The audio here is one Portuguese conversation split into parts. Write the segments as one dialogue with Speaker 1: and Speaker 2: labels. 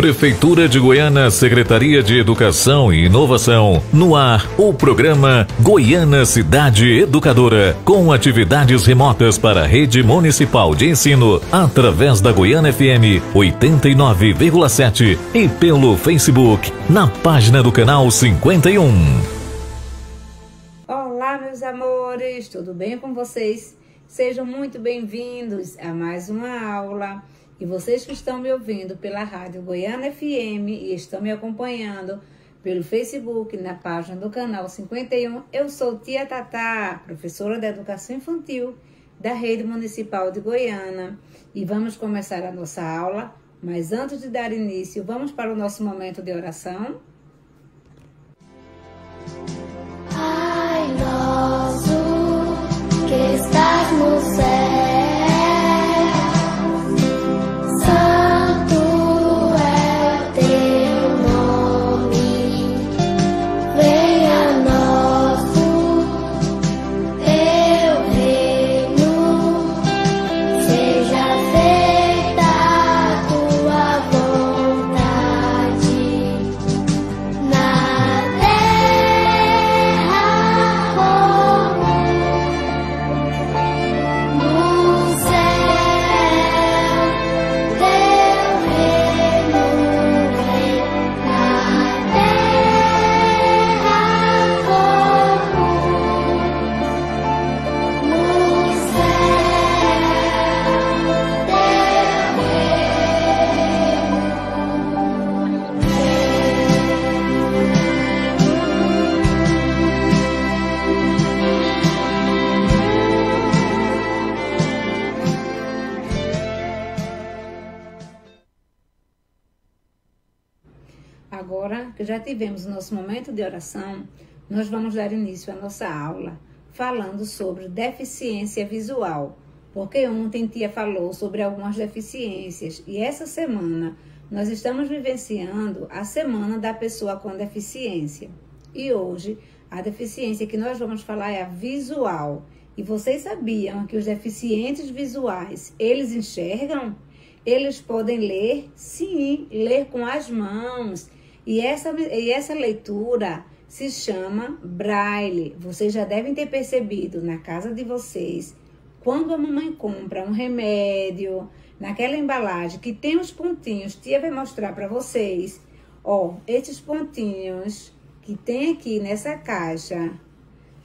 Speaker 1: Prefeitura de Goiânia, Secretaria de Educação e Inovação, no ar o programa Goiânia Cidade Educadora, com atividades remotas para a rede municipal de ensino através da Goiânia FM 89,7 e pelo Facebook na página do canal 51.
Speaker 2: Olá, meus amores, tudo bem com vocês? Sejam muito bem-vindos a mais uma aula e vocês que estão me ouvindo pela Rádio Goiânia FM e estão me acompanhando pelo Facebook, na página do canal 51, eu sou Tia Tatá, professora da Educação Infantil da Rede Municipal de Goiânia. E vamos começar a nossa aula, mas antes de dar início, vamos para o nosso momento de oração.
Speaker 3: Pai nosso, que estás no céu.
Speaker 2: tivemos nosso momento de oração, nós vamos dar início à nossa aula falando sobre deficiência visual, porque ontem Tia falou sobre algumas deficiências e essa semana nós estamos vivenciando a semana da pessoa com deficiência. E hoje a deficiência que nós vamos falar é a visual. E vocês sabiam que os deficientes visuais, eles enxergam? Eles podem ler? Sim, ler com as mãos e essa, e essa leitura se chama braille. Vocês já devem ter percebido na casa de vocês, quando a mamãe compra um remédio, naquela embalagem que tem os pontinhos, tia vai mostrar para vocês. Ó, esses pontinhos que tem aqui nessa caixa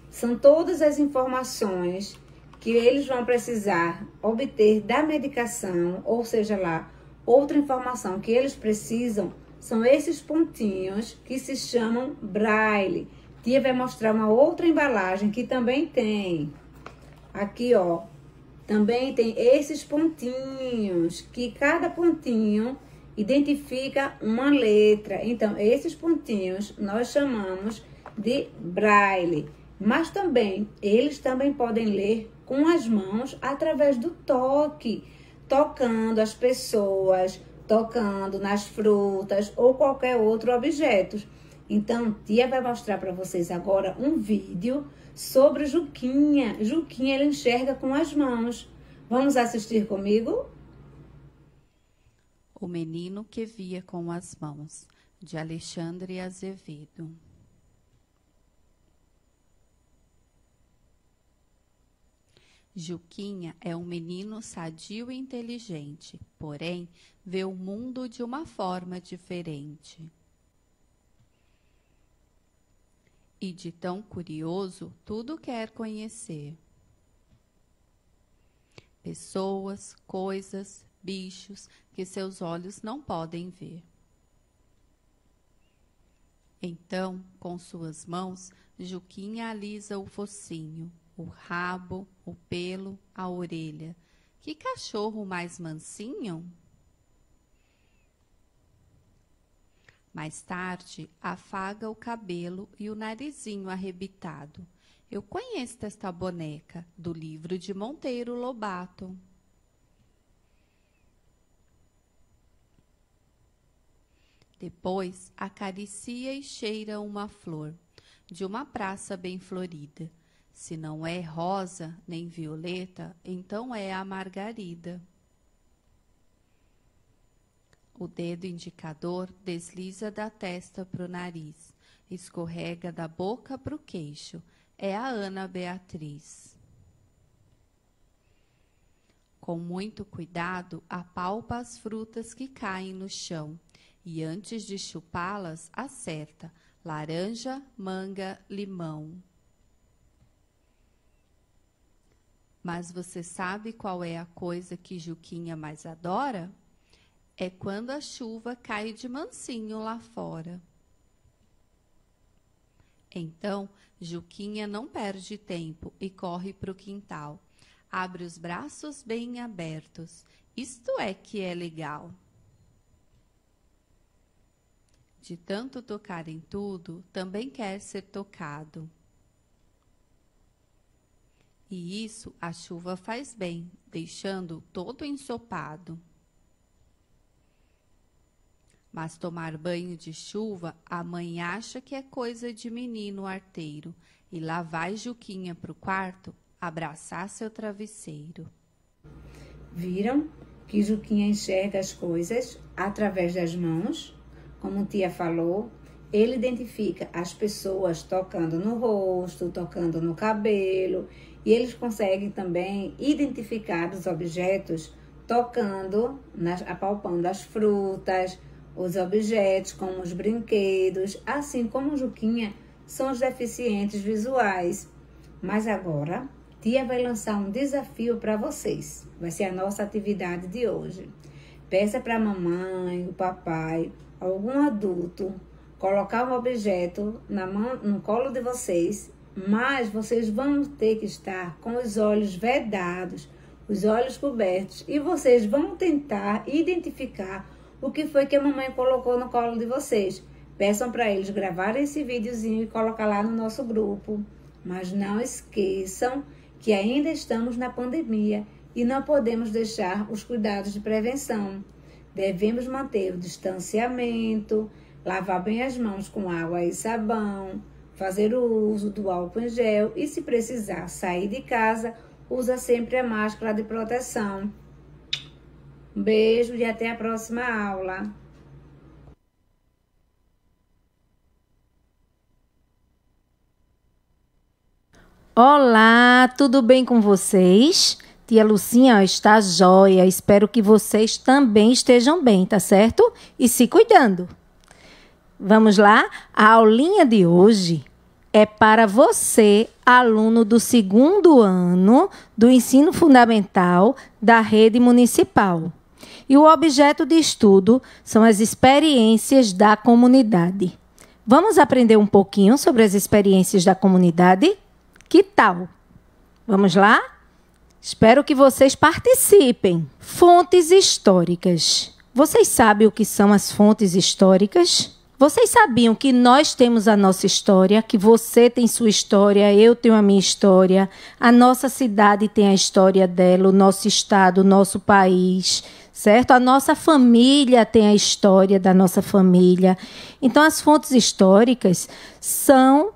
Speaker 2: são todas as informações que eles vão precisar obter da medicação, ou seja lá, outra informação que eles precisam são esses pontinhos que se chamam braille. Tia vai mostrar uma outra embalagem que também tem. Aqui, ó. Também tem esses pontinhos, que cada pontinho identifica uma letra. Então, esses pontinhos nós chamamos de braille. Mas também, eles também podem ler com as mãos através do toque, tocando as pessoas, tocando nas frutas ou qualquer outro objeto. Então, tia vai mostrar para vocês agora um vídeo sobre Juquinha. Juquinha ele enxerga com as
Speaker 4: mãos. Vamos assistir comigo? O menino que via com as mãos, de Alexandre Azevedo. Juquinha é um menino sadio e inteligente, porém vê o mundo de uma forma diferente. E de tão curioso, tudo quer conhecer. Pessoas, coisas, bichos que seus olhos não podem ver. Então, com suas mãos, Juquinha alisa o focinho, o rabo, o pelo, a orelha. Que cachorro mais mansinho! Mais tarde, afaga o cabelo e o narizinho arrebitado. Eu conheço esta boneca, do livro de Monteiro Lobato. Depois, acaricia e cheira uma flor, de uma praça bem florida. Se não é rosa nem violeta, então é a margarida. O dedo indicador desliza da testa para o nariz, escorrega da boca para o queixo. É a Ana Beatriz. Com muito cuidado, apalpa as frutas que caem no chão e, antes de chupá-las, acerta laranja, manga, limão. Mas você sabe qual é a coisa que Juquinha mais adora? É quando a chuva cai de mansinho lá fora. Então, Juquinha não perde tempo e corre para o quintal. Abre os braços bem abertos. Isto é que é legal. De tanto tocar em tudo, também quer ser tocado. E isso a chuva faz bem, deixando todo ensopado. Mas tomar banho de chuva, a mãe acha que é coisa de menino arteiro. E lá vai Juquinha o quarto abraçar seu travesseiro.
Speaker 2: Viram que Juquinha enxerga as coisas através das mãos? Como tia falou, ele identifica as pessoas tocando no rosto, tocando no cabelo, e eles conseguem também identificar os objetos tocando, nas, apalpando as frutas, os objetos, como os brinquedos, assim como o Juquinha, são os deficientes visuais. Mas agora, Tia vai lançar um desafio para vocês. Vai ser a nossa atividade de hoje. Peça para a mamãe, o papai, algum adulto colocar um objeto na mão, no colo de vocês, mas vocês vão ter que estar com os olhos vedados, os olhos cobertos e vocês vão tentar identificar o que foi que a mamãe colocou no colo de vocês. Peçam para eles gravarem esse videozinho e colocar lá no nosso grupo. Mas não esqueçam que ainda estamos na pandemia e não podemos deixar os cuidados de prevenção. Devemos manter o distanciamento, lavar bem as mãos com água e sabão, fazer o uso do álcool em gel e, se precisar sair de casa, usa sempre a máscara de proteção. Um beijo e até a próxima aula.
Speaker 3: Olá, tudo bem com vocês? Tia Lucinha está jóia. Espero que vocês também estejam bem, tá certo? E se cuidando. Vamos lá? A aulinha de hoje é para você, aluno do segundo ano do ensino fundamental da rede municipal e o objeto de estudo são as experiências da comunidade. Vamos aprender um pouquinho sobre as experiências da comunidade? Que tal? Vamos lá? Espero que vocês participem. Fontes históricas. Vocês sabem o que são as fontes históricas? Vocês sabiam que nós temos a nossa história, que você tem sua história, eu tenho a minha história, a nossa cidade tem a história dela, o nosso estado, o nosso país, certo? A nossa família tem a história da nossa família. Então, as fontes históricas são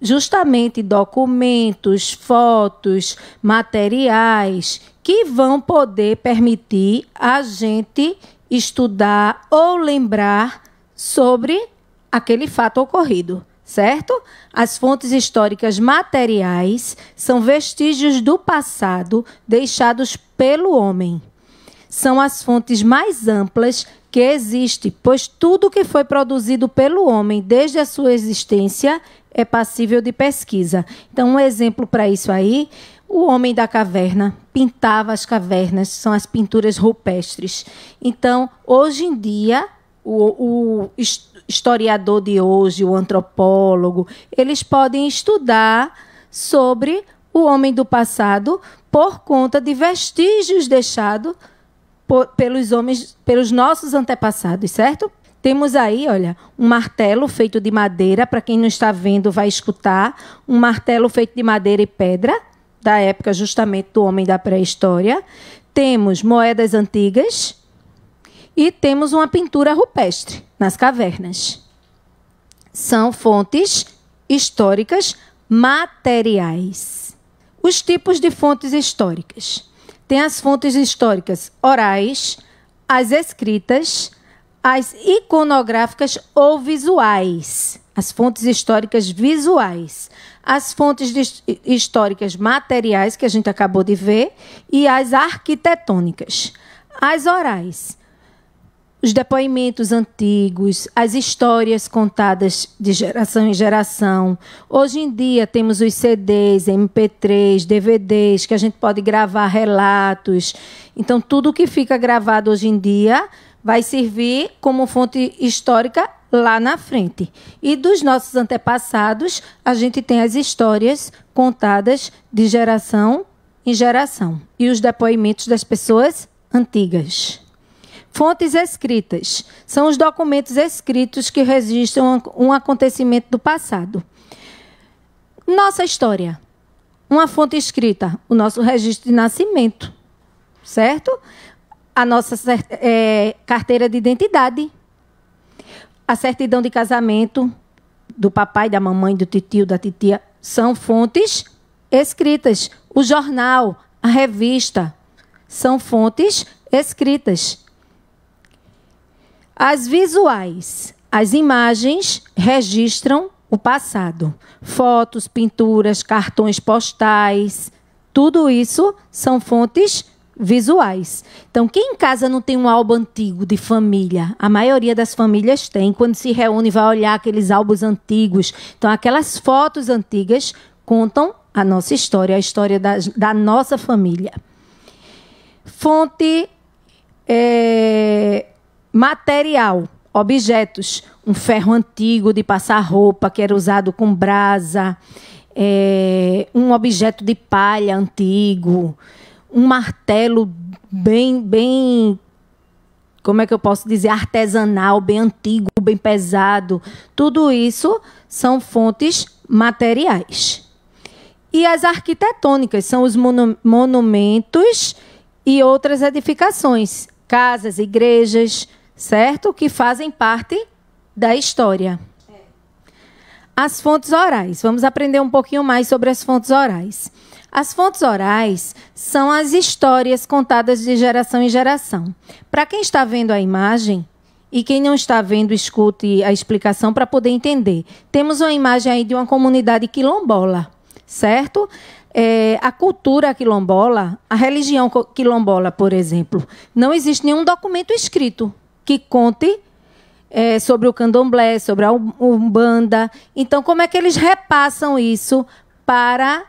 Speaker 3: justamente documentos, fotos, materiais que vão poder permitir a gente estudar ou lembrar sobre aquele fato ocorrido, certo? As fontes históricas materiais são vestígios do passado deixados pelo homem são as fontes mais amplas que existe, pois tudo que foi produzido pelo homem desde a sua existência é passível de pesquisa. Então, um exemplo para isso aí, o homem da caverna pintava as cavernas, são as pinturas rupestres. Então, hoje em dia, o, o historiador de hoje, o antropólogo, eles podem estudar sobre o homem do passado por conta de vestígios deixados por, pelos homens, pelos nossos antepassados, certo? Temos aí, olha, um martelo feito de madeira, para quem não está vendo vai escutar, um martelo feito de madeira e pedra, da época justamente do homem da pré-história. Temos moedas antigas e temos uma pintura rupestre nas cavernas. São fontes históricas materiais. Os tipos de fontes históricas tem as fontes históricas orais, as escritas, as iconográficas ou visuais, as fontes históricas visuais, as fontes históricas materiais, que a gente acabou de ver, e as arquitetônicas. As orais os depoimentos antigos, as histórias contadas de geração em geração. Hoje em dia temos os CDs, MP3, DVDs, que a gente pode gravar relatos. Então, tudo que fica gravado hoje em dia vai servir como fonte histórica lá na frente. E dos nossos antepassados, a gente tem as histórias contadas de geração em geração e os depoimentos das pessoas antigas. Fontes escritas são os documentos escritos que registram um acontecimento do passado. Nossa história. Uma fonte escrita, o nosso registro de nascimento, certo? A nossa é, carteira de identidade, a certidão de casamento do papai, da mamãe, do tio, da titia, são fontes escritas. O jornal, a revista, são fontes escritas. As visuais. As imagens registram o passado. Fotos, pinturas, cartões postais, tudo isso são fontes visuais. Então, quem em casa não tem um álbum antigo de família? A maioria das famílias tem. Quando se reúne, vai olhar aqueles álbuns antigos. Então, aquelas fotos antigas contam a nossa história, a história da, da nossa família. Fonte é, Material: objetos. Um ferro antigo de passar roupa que era usado com brasa. É, um objeto de palha antigo. Um martelo bem, bem como é que eu posso dizer, artesanal, bem antigo, bem pesado. Tudo isso são fontes materiais. E as arquitetônicas são os monu monumentos e outras edificações, casas, igrejas, certo? Que fazem parte da história. As fontes orais. Vamos aprender um pouquinho mais sobre as fontes orais. As fontes orais são as histórias contadas de geração em geração. Para quem está vendo a imagem e quem não está vendo, escute a explicação para poder entender. Temos uma imagem aí de uma comunidade quilombola, certo? É, a cultura quilombola, a religião quilombola, por exemplo, não existe nenhum documento escrito que conte é, sobre o candomblé, sobre a umbanda. Então, como é que eles repassam isso para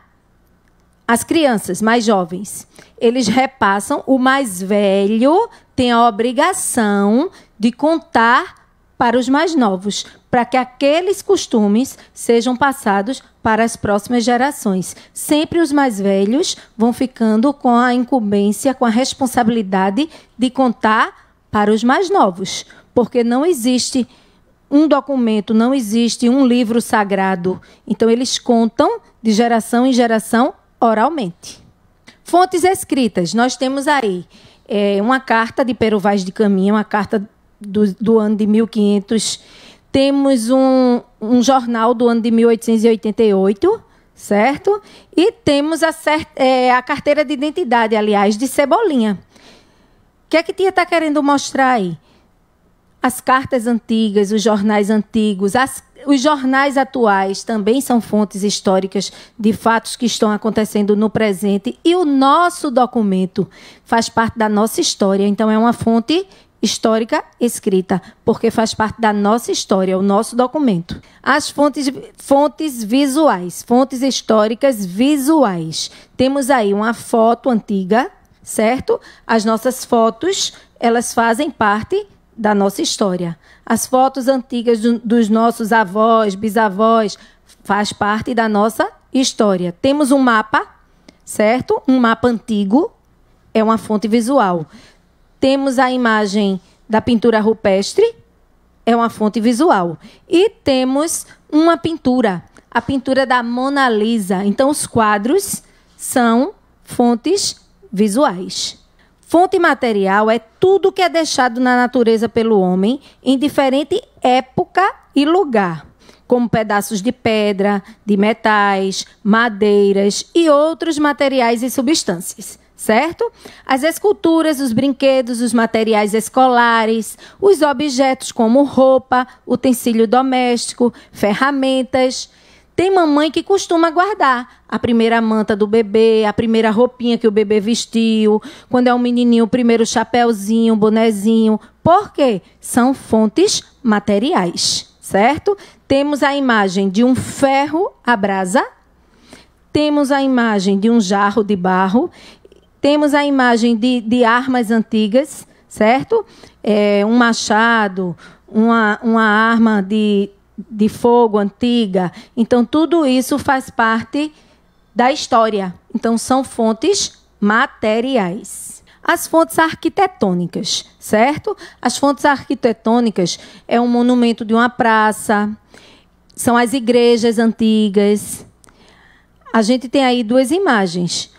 Speaker 3: as crianças mais jovens? Eles repassam, o mais velho tem a obrigação de contar para os mais novos, para que aqueles costumes sejam passados para as próximas gerações. Sempre os mais velhos vão ficando com a incumbência, com a responsabilidade de contar para os mais novos, porque não existe um documento, não existe um livro sagrado. Então, eles contam de geração em geração oralmente. Fontes escritas: nós temos aí é, uma carta de Pero Vaz de Caminha, uma carta do, do ano de 1500. Temos um, um jornal do ano de 1888 certo? E temos a, é, a, carteira de identidade, aliás, de Cebolinha, que é que tia está querendo mostrar aí? As cartas antigas, os jornais antigos, as, os jornais atuais também são fontes históricas de fatos que estão acontecendo no presente. E o nosso documento faz parte da nossa história, então é uma fonte histórica escrita, porque faz parte da nossa história, o nosso documento. As fontes, fontes visuais, fontes históricas visuais. Temos aí uma foto antiga certo? As nossas fotos, elas fazem parte da nossa história. As fotos antigas do, dos nossos avós, bisavós, faz parte da nossa história. Temos um mapa, certo? Um mapa antigo é uma fonte visual. Temos a imagem da pintura rupestre, é uma fonte visual. E temos uma pintura, a pintura da Mona Lisa. Então, os quadros são fontes visuais. Fonte material é tudo que é deixado na natureza pelo homem em diferente época e lugar, como pedaços de pedra, de metais, madeiras e outros materiais e substâncias certo? As esculturas, os brinquedos, os materiais escolares, os objetos como roupa, utensílio doméstico, ferramentas, tem mamãe que costuma guardar a primeira manta do bebê, a primeira roupinha que o bebê vestiu, quando é um menininho, o primeiro chapéuzinho, bonezinho. Por quê? São fontes materiais, certo? Temos a imagem de um ferro à brasa, temos a imagem de um jarro de barro, temos a imagem de, de armas antigas, certo? É, um machado, uma, uma arma de de fogo antiga. Então, tudo isso faz parte da história. Então, são fontes materiais. As fontes arquitetônicas, certo? As fontes arquitetônicas é um monumento de uma praça, são as igrejas antigas. A gente tem aí duas imagens.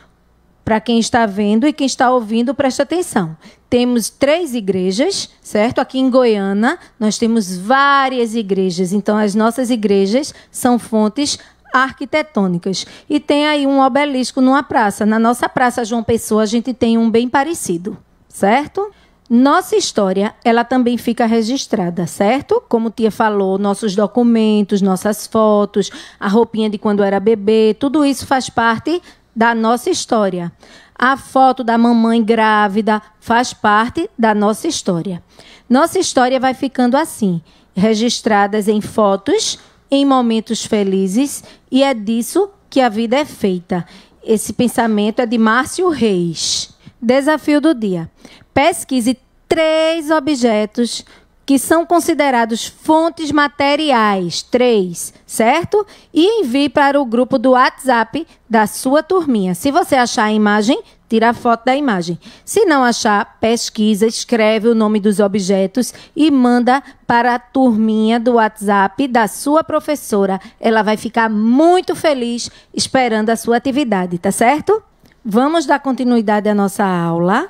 Speaker 3: Para quem está vendo e quem está ouvindo, presta atenção temos três igrejas, certo? Aqui em Goiânia, nós temos várias igrejas. Então, as nossas igrejas são fontes arquitetônicas. E tem aí um obelisco numa praça. Na nossa Praça João Pessoa, a gente tem um bem parecido, certo? Nossa história, ela também fica registrada, certo? Como tia falou, nossos documentos, nossas fotos, a roupinha de quando era bebê, tudo isso faz parte da nossa história. A foto da mamãe grávida faz parte da nossa história. Nossa história vai ficando assim, registradas em fotos, em momentos felizes, e é disso que a vida é feita. Esse pensamento é de Márcio Reis. Desafio do dia: pesquise três objetos que são considerados fontes materiais, três, certo? E envie para o grupo do WhatsApp da sua turminha. Se você achar a imagem, tira a foto da imagem. Se não achar, pesquisa, escreve o nome dos objetos e manda para a turminha do WhatsApp da sua professora. Ela vai ficar muito feliz esperando a sua atividade, tá certo? Vamos dar continuidade à nossa aula,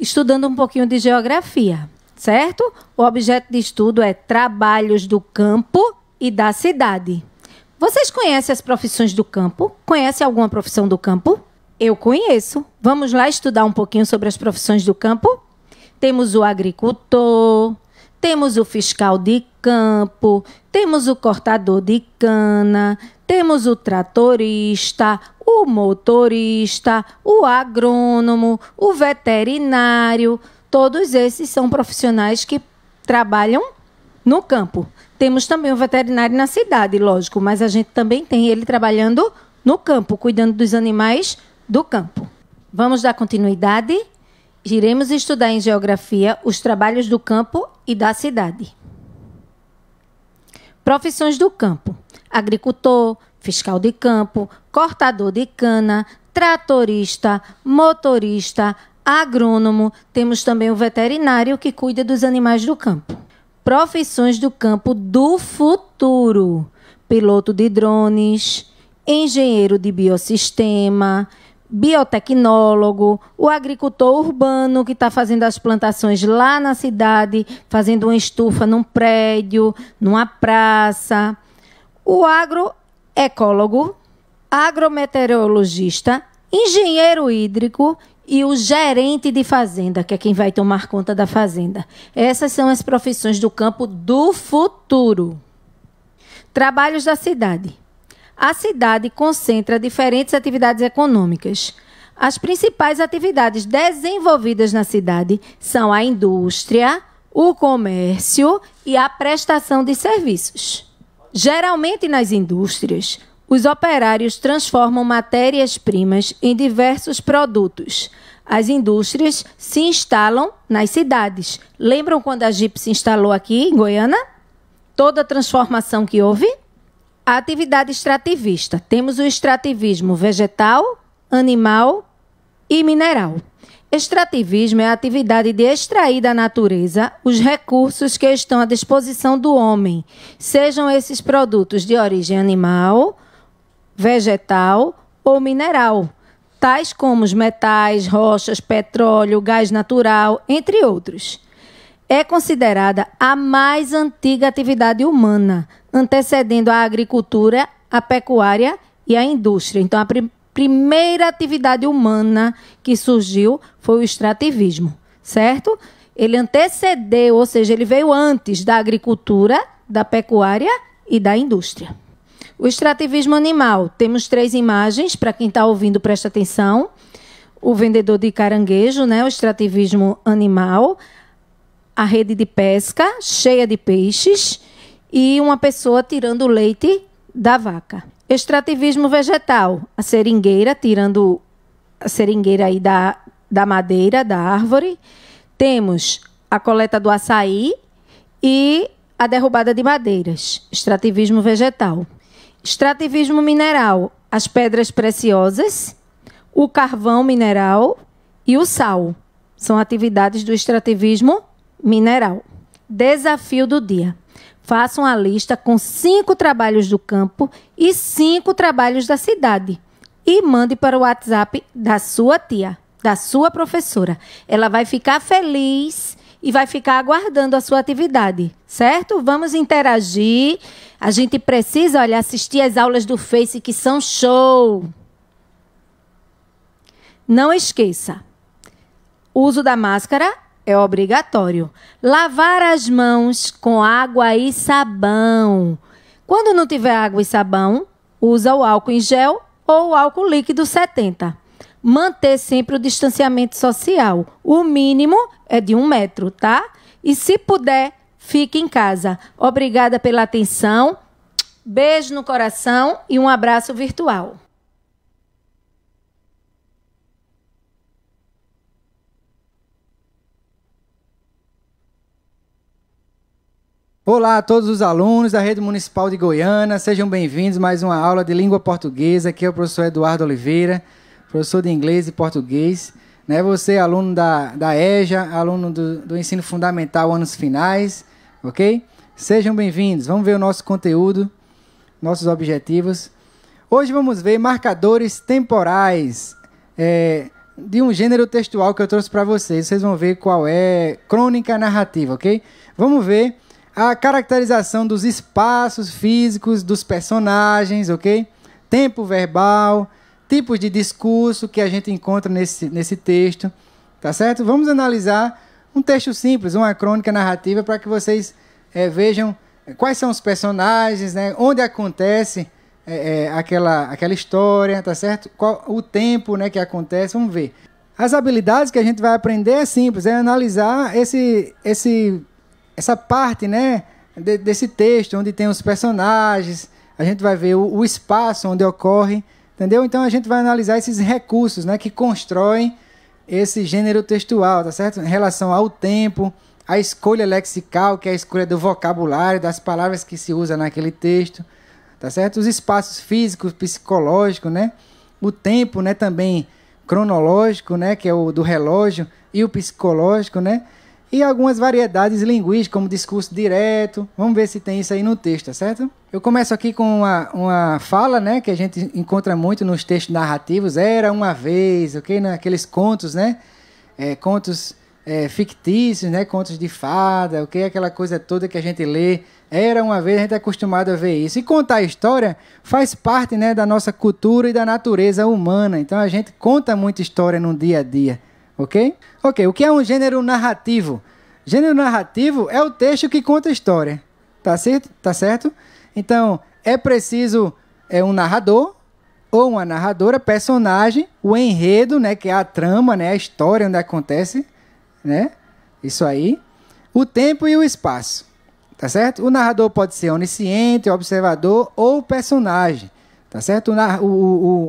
Speaker 3: estudando um pouquinho de geografia certo? O objeto de estudo é trabalhos do campo e da cidade. Vocês conhecem as profissões do campo? Conhece alguma profissão do campo? Eu conheço. Vamos lá estudar um pouquinho sobre as profissões do campo? Temos o agricultor, temos o fiscal de campo, temos o cortador de cana, temos o tratorista, o motorista, o agrônomo, o veterinário. Todos esses são profissionais que trabalham no campo. Temos também o veterinário na cidade, lógico, mas a gente também tem ele trabalhando no campo, cuidando dos animais do campo. Vamos dar continuidade? Iremos estudar em geografia os trabalhos do campo e da cidade. Profissões do campo: agricultor, fiscal de campo, cortador de cana, tratorista, motorista, agrônomo, temos também o veterinário que cuida dos animais do campo. Profissões do campo do futuro: piloto de drones, engenheiro de biossistema, biotecnólogo, o agricultor urbano que está fazendo as plantações lá na cidade, fazendo uma estufa num prédio, numa praça, o agroecólogo, agrometeorologista, engenheiro hídrico e o gerente de fazenda, que é quem vai tomar conta da fazenda. Essas são as profissões do campo do futuro. Trabalhos da cidade. A cidade concentra diferentes atividades econômicas. As principais atividades desenvolvidas na cidade são a indústria, o comércio e a prestação de serviços. Geralmente nas indústrias, os operários transformam matérias-primas em diversos produtos. As indústrias se instalam nas cidades. Lembram quando a Jeep se instalou aqui em Goiânia? Toda a transformação que houve? A atividade extrativista. Temos o extrativismo vegetal, animal e mineral. Extrativismo é a atividade de extrair da natureza os recursos que estão à disposição do homem, sejam esses produtos de origem animal, vegetal ou mineral, tais como os metais, rochas, petróleo, gás natural, entre outros. É considerada a mais antiga atividade humana, antecedendo a agricultura, a pecuária e a indústria. Então, a primeira atividade humana que surgiu foi o extrativismo, certo? Ele antecedeu, ou seja, ele veio antes da agricultura, da pecuária e da indústria. O extrativismo animal. Temos três imagens, para quem está ouvindo, presta atenção. O vendedor de caranguejo, né? o extrativismo animal. A rede de pesca, cheia de peixes. E uma pessoa tirando o leite da vaca. Extrativismo vegetal. A seringueira, tirando a seringueira aí da, da madeira, da árvore. Temos a coleta do açaí e a derrubada de madeiras. Extrativismo vegetal extrativismo mineral, as pedras preciosas, o carvão mineral e o sal. São atividades do extrativismo mineral. Desafio do dia. faça uma lista com cinco trabalhos do campo e cinco trabalhos da cidade. E mande para o WhatsApp da sua tia, da sua professora. Ela vai ficar feliz e vai ficar aguardando a sua atividade, certo? Vamos interagir. A gente precisa, olha, assistir as aulas do Face que são show. Não esqueça. O uso da máscara é obrigatório. Lavar as mãos com água e sabão. Quando não tiver água e sabão, usa o álcool em gel ou o álcool líquido 70 manter sempre o distanciamento social. O mínimo é de um metro, tá? E se puder, fique em casa. Obrigada pela atenção. Beijo no coração e um abraço virtual.
Speaker 5: Olá a todos os alunos da Rede Municipal de Goiânia, sejam bem-vindos a mais uma aula de língua portuguesa. Aqui é o professor Eduardo Oliveira professor de inglês e português. Né? Você, aluno da, da EJA, aluno do, do ensino fundamental, anos finais, ok? Sejam bem-vindos. Vamos ver o nosso conteúdo, nossos objetivos. Hoje vamos ver marcadores temporais é, de um gênero textual que eu trouxe para vocês. Vocês vão ver qual é crônica narrativa, ok? Vamos ver a caracterização dos espaços físicos dos personagens, ok? Tempo verbal, tipos de discurso que a gente encontra nesse, nesse texto, tá certo? Vamos analisar um texto simples, uma crônica narrativa, para que vocês é, vejam é, quais são os personagens, né? onde acontece é, é, aquela, aquela história, tá certo? Qual o tempo né, que acontece, vamos ver. As habilidades que a gente vai aprender é simples, é analisar esse, esse, essa parte né, de, desse texto, onde tem os personagens, a gente vai ver o, o espaço onde ocorre Entendeu? Então a gente vai analisar esses recursos né, que constroem esse gênero textual, tá certo? Em relação ao tempo, à escolha lexical, que é a escolha do vocabulário, das palavras que se usa naquele texto, tá certo? Os espaços físicos, psicológicos, né? O tempo, né, também cronológico, né, que é o do relógio, e o psicológico, né? E algumas variedades linguísticas, como discurso direto. Vamos ver se tem isso aí no texto, tá certo? Eu começo aqui com uma, uma fala, né, que a gente encontra muito nos textos narrativos. Era uma vez, ok? Naqueles né? contos, né? É, contos é, fictícios, né? Contos de fada, ok? Aquela coisa toda que a gente lê. Era uma vez, a gente é acostumado a ver isso. E contar a história faz parte, né, da nossa cultura e da natureza humana. Então a gente conta muita história no dia a dia ok? Ok, o que é um gênero narrativo? Gênero narrativo é o texto que conta a história, tá certo? Tá certo? Então, é preciso é um narrador ou uma narradora, personagem, o enredo, né, que é a trama, né, a história onde acontece, né? Isso aí. O tempo e o espaço. Tá certo? O narrador pode ser onisciente, observador ou personagem. Tá certo? O, o,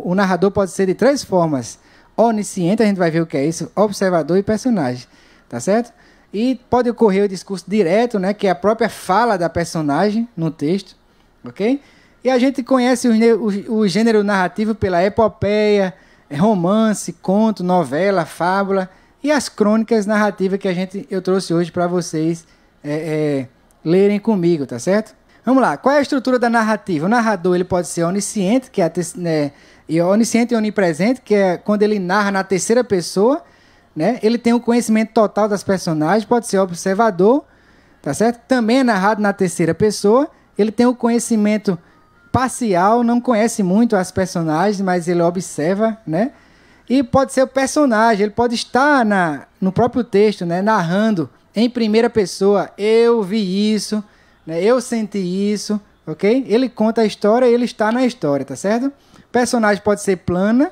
Speaker 5: o, o narrador pode ser de três formas: onisciente, a gente vai ver o que é isso, observador e personagem, tá certo? E pode ocorrer o discurso direto, né, que é a própria fala da personagem no texto, ok? E a gente conhece o, o, o gênero narrativo pela epopeia, romance, conto, novela, fábula e as crônicas narrativas que a gente eu trouxe hoje para vocês é, é, lerem comigo, tá certo? Vamos lá. Qual é a estrutura da narrativa? O narrador ele pode ser onisciente, que é a, né, e é onisciente e onipresente, que é quando ele narra na terceira pessoa, né? Ele tem o um conhecimento total das personagens, pode ser observador, tá certo? Também é narrado na terceira pessoa, ele tem o um conhecimento parcial, não conhece muito as personagens, mas ele observa, né? E pode ser o personagem, ele pode estar na, no próprio texto, né, narrando em primeira pessoa, eu vi isso, né, eu senti isso, ok? Ele conta a história, ele está na história, tá certo? personagem pode ser plana,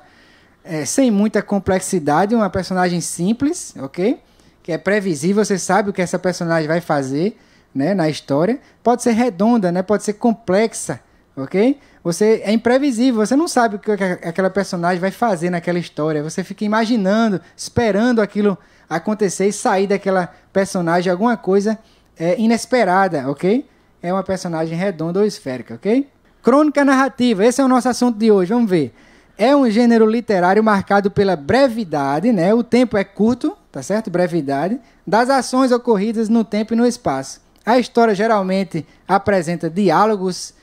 Speaker 5: é, sem muita complexidade, uma personagem simples, ok? Que é previsível, você sabe o que essa personagem vai fazer né, na história. Pode ser redonda, né? Pode ser complexa, ok? Você é imprevisível, você não sabe o que aquela personagem vai fazer naquela história. Você fica imaginando, esperando aquilo acontecer e sair daquela personagem alguma coisa é, inesperada, ok? É uma personagem redonda ou esférica, ok? Crônica narrativa, esse é o nosso assunto de hoje, vamos ver. É um gênero literário marcado pela brevidade, né? O tempo é curto, tá certo? Brevidade, das ações ocorridas no tempo e no espaço. A história geralmente apresenta diálogos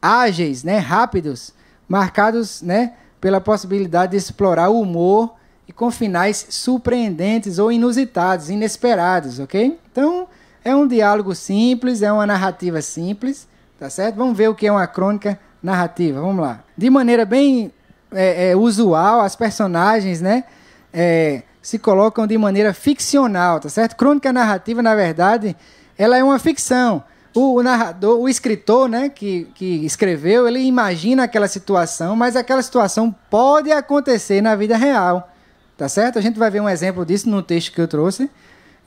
Speaker 5: ágeis, né, rápidos, marcados, né, pela possibilidade de explorar o humor e com finais surpreendentes ou inusitados, inesperados, ok? Então, é um diálogo simples, é uma narrativa simples Tá certo? Vamos ver o que é uma crônica narrativa. Vamos lá. De maneira bem é, é, usual, as personagens, né? É, se colocam de maneira ficcional, tá certo? Crônica narrativa, na verdade, ela é uma ficção. O, o narrador, o escritor, né, que, que escreveu, ele imagina aquela situação, mas aquela situação pode acontecer na vida real, tá certo? A gente vai ver um exemplo disso no texto que eu trouxe.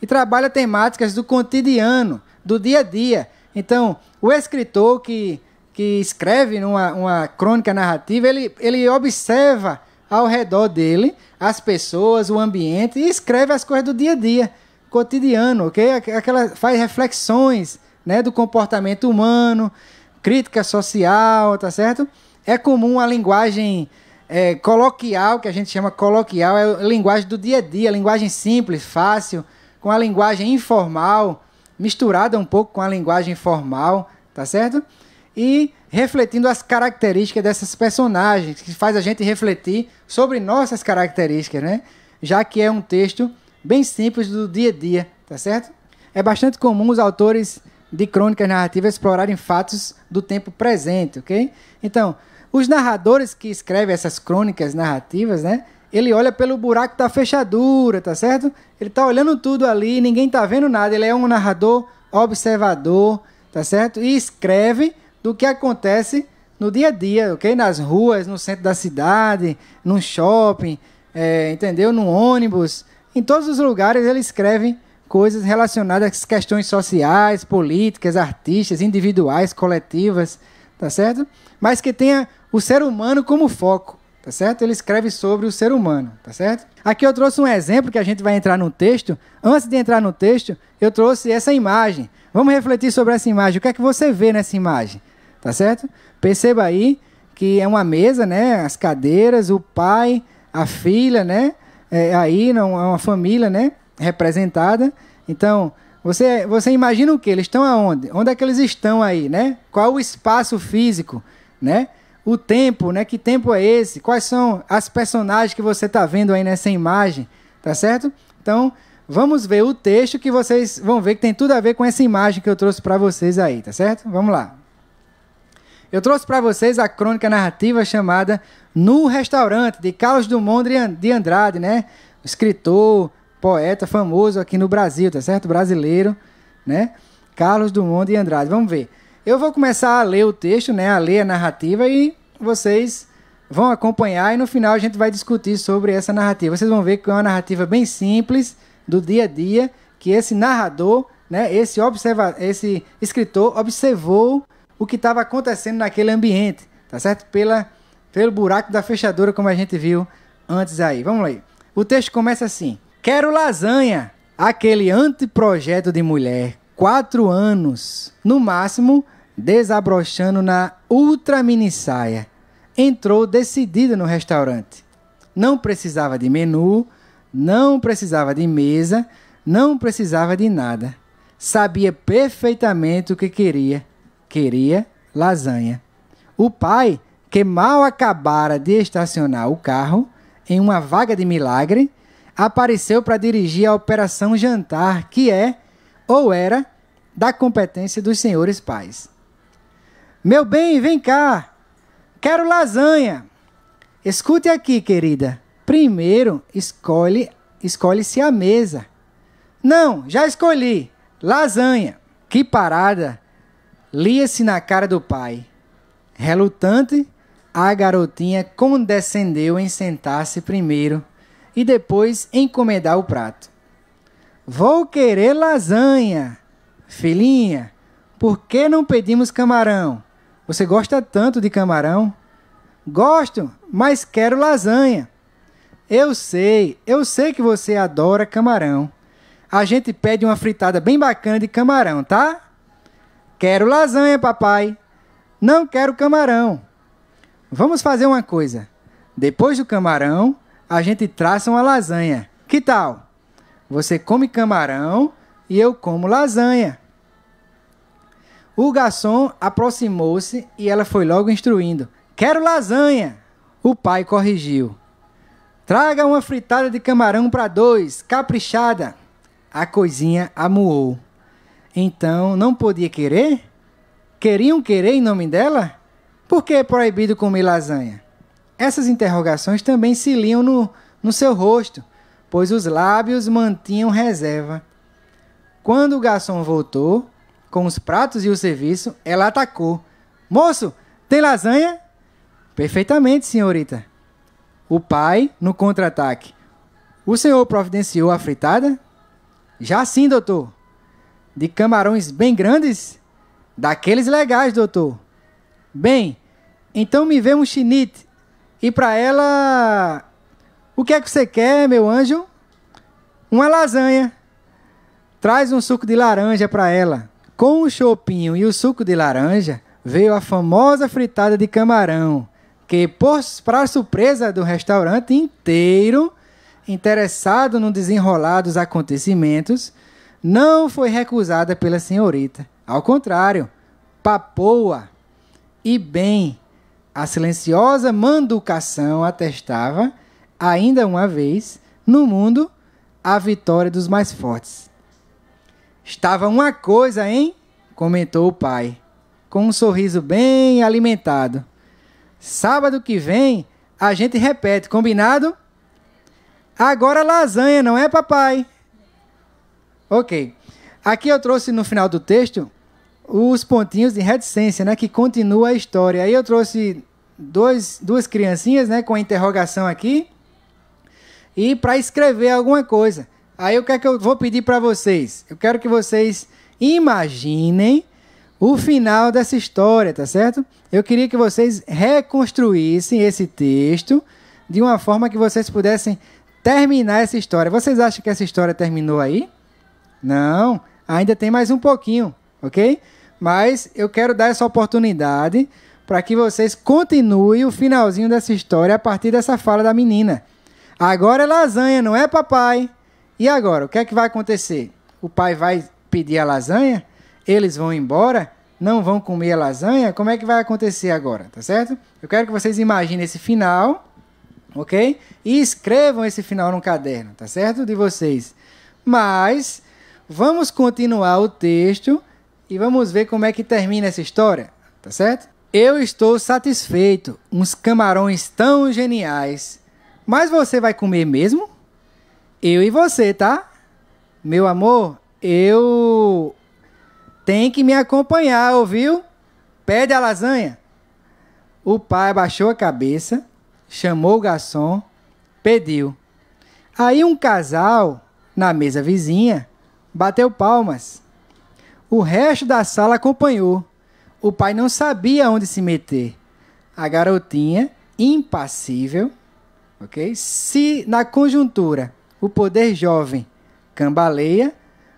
Speaker 5: E trabalha temáticas do cotidiano, do dia a dia, então, o escritor que, que escreve numa uma crônica narrativa, ele, ele observa ao redor dele as pessoas, o ambiente e escreve as coisas do dia a dia, cotidiano, ok? Aquela faz reflexões, né, do comportamento humano, crítica social, tá certo? É comum a linguagem é, coloquial, que a gente chama coloquial, é a linguagem do dia a dia, linguagem simples, fácil, com a linguagem informal, misturada um pouco com a linguagem formal, tá certo? E refletindo as características dessas personagens, que faz a gente refletir sobre nossas características, né? Já que é um texto bem simples do dia a dia, tá certo? É bastante comum os autores de crônicas narrativas explorarem fatos do tempo presente, ok? Então, os narradores que escrevem essas crônicas narrativas, né? ele olha pelo buraco da tá fechadura, tá certo? Ele tá olhando tudo ali, ninguém tá vendo nada. Ele é um narrador observador, tá certo? E escreve do que acontece no dia a dia, ok? Nas ruas, no centro da cidade, no shopping, é, entendeu? No ônibus. Em todos os lugares ele escreve coisas relacionadas a questões sociais, políticas, artistas, individuais, coletivas, tá certo? Mas que tenha o ser humano como foco tá certo? Ele escreve sobre o ser humano, tá certo? Aqui eu trouxe um exemplo que a gente vai entrar no texto. Antes de entrar no texto, eu trouxe essa imagem. Vamos refletir sobre essa imagem. O que é que você vê nessa imagem? Tá certo? Perceba aí que é uma mesa, né? As cadeiras, o pai, a filha, né? É, aí não é uma família, né? Representada. Então, você, você imagina o que? Eles estão aonde? Onde é que eles estão aí, né? Qual o espaço físico, né? o tempo, né? Que tempo é esse? Quais são as personagens que você está vendo aí nessa imagem? Tá certo? Então, vamos ver o texto que vocês vão ver que tem tudo a ver com essa imagem que eu trouxe para vocês aí, tá certo? Vamos lá. Eu trouxe para vocês a crônica narrativa chamada No Restaurante, de Carlos Dumont de Andrade, né? Escritor, poeta famoso aqui no Brasil, tá certo? Brasileiro, né? Carlos Dumont de Andrade. Vamos ver. Eu vou começar a ler o texto, né, a ler a narrativa e vocês vão acompanhar e no final a gente vai discutir sobre essa narrativa. Vocês vão ver que é uma narrativa bem simples do dia a dia que esse narrador, né, esse observa, esse escritor observou o que estava acontecendo naquele ambiente, tá certo? Pela pelo buraco da fechadura como a gente viu antes aí. Vamos lá. O texto começa assim: Quero lasanha, aquele anteprojeto de mulher quatro anos, no máximo, desabrochando na ultra mini saia. Entrou decidida no restaurante. Não precisava de menu, não precisava de mesa, não precisava de nada. Sabia perfeitamente o que queria. Queria lasanha. O pai, que mal acabara de estacionar o carro em uma vaga de milagre, apareceu para dirigir a operação jantar, que é ou era da competência dos senhores pais. Meu bem, vem cá. Quero lasanha. Escute aqui, querida. Primeiro, escolhe, escolhe-se a mesa. Não, já escolhi. Lasanha. Que parada! Lia-se na cara do pai. Relutante, a garotinha condescendeu em sentar-se primeiro e depois encomendar o prato. Vou querer lasanha. Filhinha, por que não pedimos camarão? Você gosta tanto de camarão? Gosto, mas quero lasanha. Eu sei, eu sei que você adora camarão. A gente pede uma fritada bem bacana de camarão, tá? Quero lasanha, papai. Não quero camarão. Vamos fazer uma coisa. Depois do camarão, a gente traça uma lasanha. Que tal? Você come camarão e eu como lasanha. O garçom aproximou-se e ela foi logo instruindo: Quero lasanha! O pai corrigiu: Traga uma fritada de camarão para dois, caprichada. A coisinha amuou. Então não podia querer? Queriam querer em nome dela? Por que é proibido comer lasanha? Essas interrogações também se liam no, no seu rosto pois os lábios mantinham reserva. Quando o garçom voltou, com os pratos e o serviço, ela atacou. Moço, tem lasanha? Perfeitamente, senhorita. O pai, no contra-ataque. O senhor providenciou a fritada? Já sim, doutor. De camarões bem grandes? Daqueles legais, doutor. Bem, então me vê um chinite. E para ela, o que é que você quer, meu anjo? Uma lasanha. Traz um suco de laranja para ela. Com o chopinho e o suco de laranja, veio a famosa fritada de camarão, que, para surpresa do restaurante inteiro, interessado no desenrolar dos acontecimentos, não foi recusada pela senhorita. Ao contrário, papoa e bem. A silenciosa manducação atestava ainda uma vez, no mundo, a vitória dos mais fortes. Estava uma coisa, hein? comentou o pai, com um sorriso bem alimentado. Sábado que vem a gente repete, combinado? Agora lasanha, não é, papai? Ok. Aqui eu trouxe no final do texto os pontinhos de reticência, né? Que continua a história. Aí eu trouxe dois, duas criancinhas, né? Com a interrogação aqui e para escrever alguma coisa. Aí o que é que eu vou pedir para vocês? Eu quero que vocês imaginem o final dessa história, tá certo? Eu queria que vocês reconstruíssem esse texto de uma forma que vocês pudessem terminar essa história. Vocês acham que essa história terminou aí? Não, ainda tem mais um pouquinho, ok? Mas eu quero dar essa oportunidade para que vocês continuem o finalzinho dessa história a partir dessa fala da menina. Agora é lasanha, não é papai? E agora, o que é que vai acontecer? O pai vai pedir a lasanha? Eles vão embora? Não vão comer a lasanha? Como é que vai acontecer agora, tá certo? Eu quero que vocês imaginem esse final, ok? E escrevam esse final no caderno, tá certo? De vocês. Mas vamos continuar o texto e vamos ver como é que termina essa história, tá certo? Eu estou satisfeito. Uns camarões tão geniais mas você vai comer mesmo? Eu e você, tá? Meu amor, eu. Tem que me acompanhar, ouviu? Pede a lasanha. O pai abaixou a cabeça, chamou o garçom, pediu. Aí um casal, na mesa vizinha, bateu palmas. O resto da sala acompanhou. O pai não sabia onde se meter. A garotinha, impassível, Ok? Se na conjuntura o poder jovem cambaleia,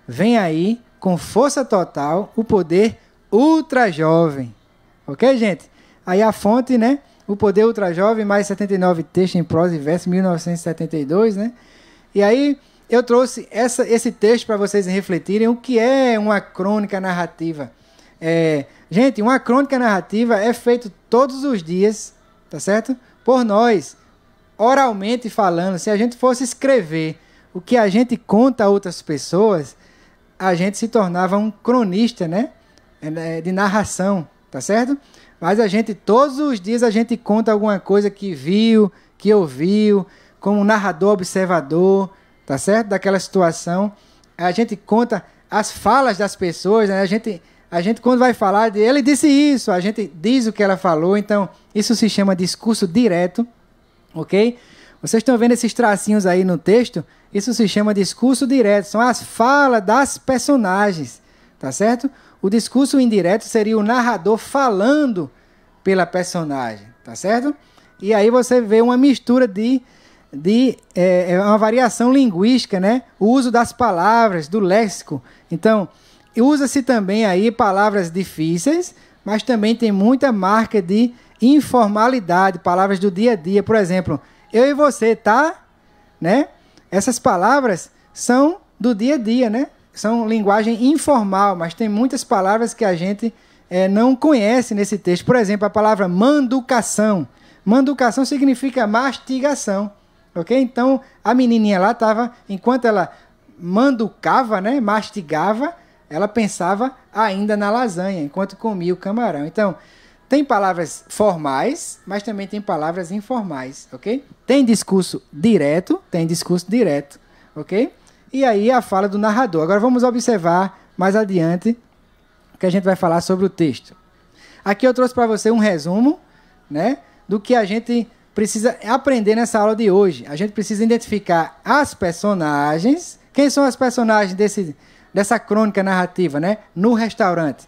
Speaker 5: vem aí com força total o poder ultra jovem. Ok, gente? Aí a fonte, né? O Poder Ultra Jovem, mais 79 textos em prosa e verso, 1972, né? E aí eu trouxe essa, esse texto para vocês refletirem o que é uma crônica narrativa. É, gente, uma crônica narrativa é feito todos os dias, tá certo? Por nós oralmente falando, se a gente fosse escrever o que a gente conta a outras pessoas, a gente se tornava um cronista, né? É, é, de narração, tá certo? Mas a gente, todos os dias, a gente conta alguma coisa que viu, que ouviu, como narrador observador, tá certo? Daquela situação. A gente conta as falas das pessoas, né? A gente, a gente quando vai falar, de, ele disse isso, a gente diz o que ela falou, então isso se chama discurso direto, ok? Vocês estão vendo esses tracinhos aí no texto? Isso se chama discurso direto, são as falas das personagens, tá certo? O discurso indireto seria o narrador falando pela personagem, tá certo? E aí você vê uma mistura de, de é, é uma variação linguística, né? O uso das palavras, do léxico. Então, usa-se também aí palavras difíceis, mas também tem muita marca de informalidade, palavras do dia a dia, por exemplo, eu e você, tá? Né? Essas palavras são do dia a dia, né? São linguagem informal, mas tem muitas palavras que a gente é, não conhece nesse texto. Por exemplo, a palavra manducação. Manducação significa mastigação, ok? Então, a menininha lá estava, enquanto ela manducava, né, mastigava, ela pensava ainda na lasanha, enquanto comia o camarão. Então, tem palavras formais, mas também tem palavras informais, ok? Tem discurso direto, tem discurso direto, ok? E aí a fala do narrador. Agora vamos observar mais adiante que a gente vai falar sobre o texto. Aqui eu trouxe para você um resumo, né, do que a gente precisa aprender nessa aula de hoje. A gente precisa identificar as personagens. Quem são as personagens desse, dessa crônica narrativa, né? No restaurante: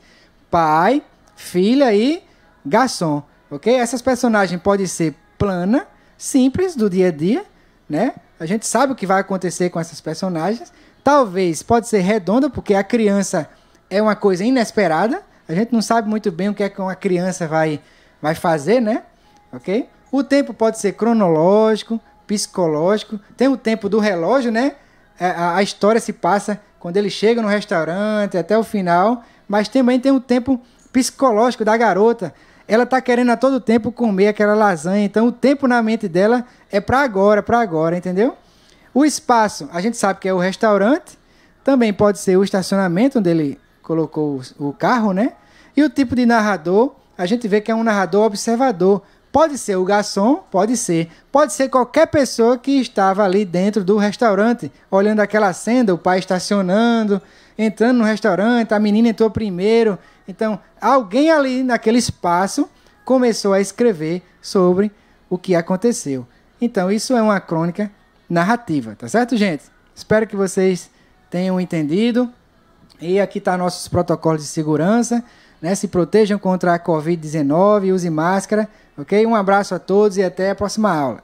Speaker 5: pai, filha e garçom, ok? Essas personagens podem ser plana, simples, do dia a dia, né? A gente sabe o que vai acontecer com essas personagens. Talvez pode ser redonda, porque a criança é uma coisa inesperada. A gente não sabe muito bem o que é que uma criança vai, vai fazer, né? Ok? O tempo pode ser cronológico, psicológico. Tem o tempo do relógio, né? É, a, a história se passa quando ele chega no restaurante até o final, mas também tem o tempo psicológico da garota ela tá querendo a todo tempo comer aquela lasanha, então o tempo na mente dela é para agora, para agora, entendeu? O espaço, a gente sabe que é o restaurante, também pode ser o estacionamento onde ele colocou o carro, né? E o tipo de narrador, a gente vê que é um narrador observador. Pode ser o garçom, pode ser. Pode ser qualquer pessoa que estava ali dentro do restaurante, olhando aquela cena, o pai estacionando, entrando no restaurante, a menina entrou primeiro, então, alguém ali naquele espaço começou a escrever sobre o que aconteceu. Então, isso é uma crônica narrativa, tá certo, gente? Espero que vocês tenham entendido. E aqui está nossos protocolos de segurança. Né? Se protejam contra a Covid-19, use máscara, ok? Um abraço a todos e até a próxima aula.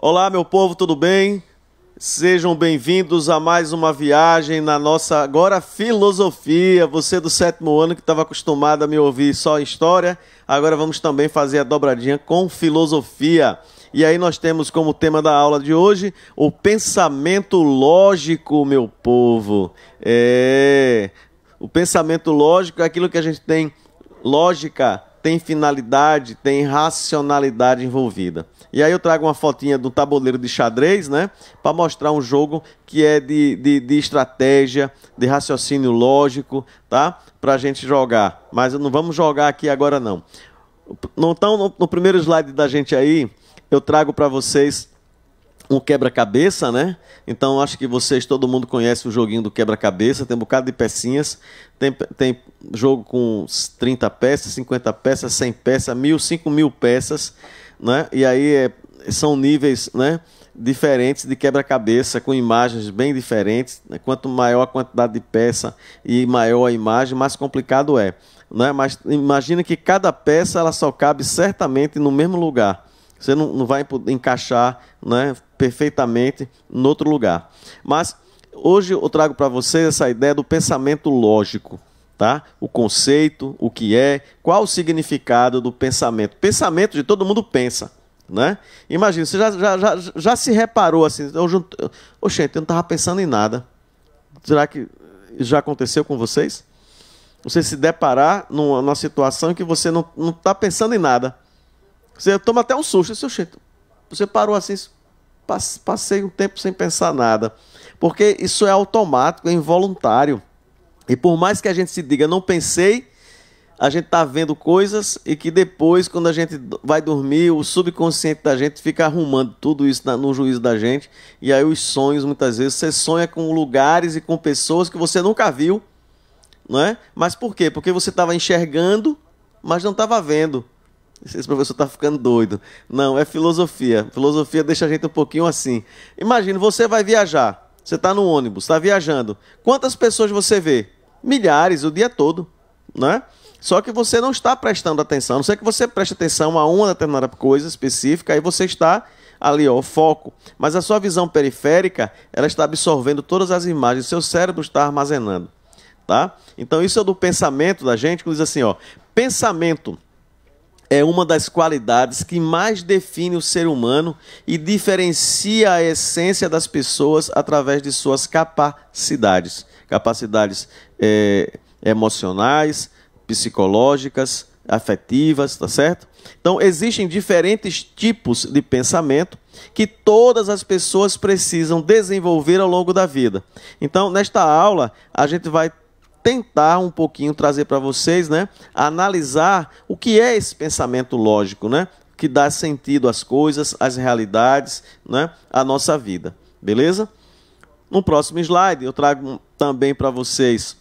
Speaker 1: Olá, meu povo, tudo bem? Sejam bem-vindos a mais uma viagem na nossa agora filosofia. Você do sétimo ano que estava acostumado a me ouvir só história, agora vamos também fazer a dobradinha com filosofia. E aí nós temos como tema da aula de hoje o pensamento lógico, meu povo. É, o pensamento lógico é aquilo que a gente tem lógica tem finalidade, tem racionalidade envolvida. E aí eu trago uma fotinha do tabuleiro de xadrez, né? Para mostrar um jogo que é de, de, de estratégia, de raciocínio lógico, tá? Para a gente jogar. Mas não vamos jogar aqui agora, não. No, então, no, no primeiro slide da gente aí, eu trago para vocês um quebra-cabeça, né? Então acho que vocês, todo mundo conhece o joguinho do quebra-cabeça, tem um bocado de pecinhas, tem, tem jogo com 30 peças, 50 peças, 100 peças, mil, 5 mil peças, né? E aí é, são níveis, né? diferentes de quebra-cabeça, com imagens bem diferentes. Né? Quanto maior a quantidade de peça e maior a imagem, mais complicado é. Né? Mas imagina que cada peça ela só cabe certamente no mesmo lugar. Você não, não vai encaixar né, perfeitamente no outro lugar. Mas hoje eu trago para vocês essa ideia do pensamento lógico tá? O conceito, o que é, qual o significado do pensamento. Pensamento de todo mundo pensa, né? Imagina, você já, já, já, já se reparou assim, eu eu, oxente, eu não estava pensando em nada. Será que já aconteceu com vocês? Você se deparar numa, numa situação que você não está pensando em nada. Você toma até um susto, seu oxente, você parou assim, passei um tempo sem pensar nada. Porque isso é automático, é involuntário. E por mais que a gente se diga, não pensei, a gente está vendo coisas e que depois, quando a gente vai dormir, o subconsciente da gente fica arrumando tudo isso no juízo da gente. E aí os sonhos, muitas vezes, você sonha com lugares e com pessoas que você nunca viu, não é? Mas por quê? Porque você estava enxergando, mas não estava vendo. Esse professor está ficando doido. Não, é filosofia. Filosofia deixa a gente um pouquinho assim. Imagina, você vai viajar. Você está no ônibus, está viajando. Quantas pessoas você vê? milhares o dia todo, né? Só que você não está prestando atenção. A não sei que você preste atenção a uma determinada coisa específica, aí você está ali, ó, foco. Mas a sua visão periférica, ela está absorvendo todas as imagens, o seu cérebro está armazenando, tá? Então isso é do pensamento da gente, que diz assim, ó, pensamento é uma das qualidades que mais define o ser humano e diferencia a essência das pessoas através de suas capacidades. Capacidades é, emocionais, psicológicas, afetivas, tá certo? Então, existem diferentes tipos de pensamento que todas as pessoas precisam desenvolver ao longo da vida. Então, nesta aula, a gente vai tentar um pouquinho trazer para vocês, né, analisar o que é esse pensamento lógico, né, que dá sentido às coisas, às realidades, né, à nossa vida. Beleza? No próximo slide, eu trago também para vocês